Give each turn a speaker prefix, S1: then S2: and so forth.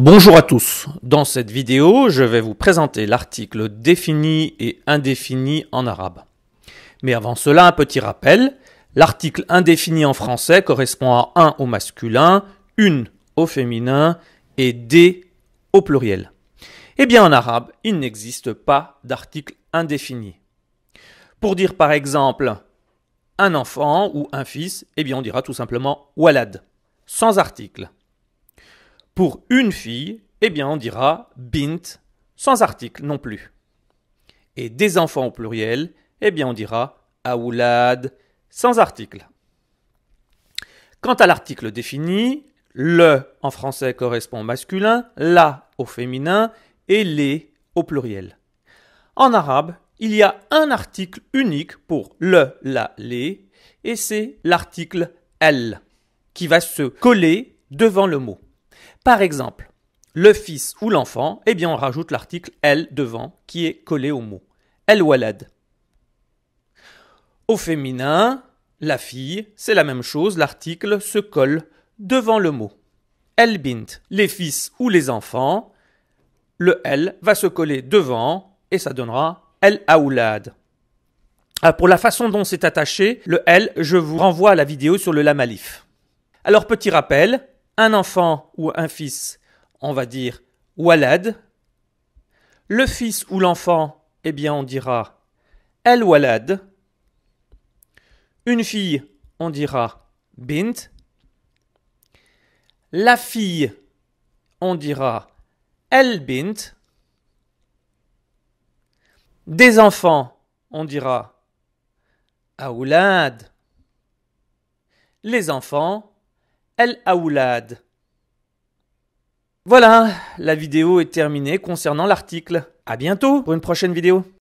S1: Bonjour à tous. Dans cette vidéo, je vais vous présenter l'article défini et indéfini en arabe. Mais avant cela, un petit rappel. L'article indéfini en français correspond à 1 au masculin, une au féminin et des au pluriel. Eh bien, en arabe, il n'existe pas d'article indéfini. Pour dire par exemple un enfant ou un fils, eh bien, on dira tout simplement walad, sans article pour une fille, eh bien on dira bint, sans article non plus. Et des enfants au pluriel, eh bien on dira aoulad, sans article. Quant à l'article défini, le en français correspond au masculin, la au féminin et les au pluriel. En arabe, il y a un article unique pour le, la, les, et c'est l'article elle » qui va se coller devant le mot. Par exemple, le fils ou l'enfant, eh bien on rajoute l'article L devant qui est collé au mot. El walad. Au féminin, la fille, c'est la même chose, l'article se colle devant le mot. El bint, les fils ou les enfants, le L va se coller devant et ça donnera El aoulad. Ah, pour la façon dont c'est attaché, le L, je vous renvoie à la vidéo sur le lamalif. Alors petit rappel, un enfant ou un fils, on va dire walad. Le fils ou l'enfant, eh bien on dira el walad. Une fille, on dira bint. La fille, on dira el bint. Des enfants, on dira aoulad. Les enfants, El Aoulad. Voilà, la vidéo est terminée concernant l'article. À bientôt pour une prochaine vidéo.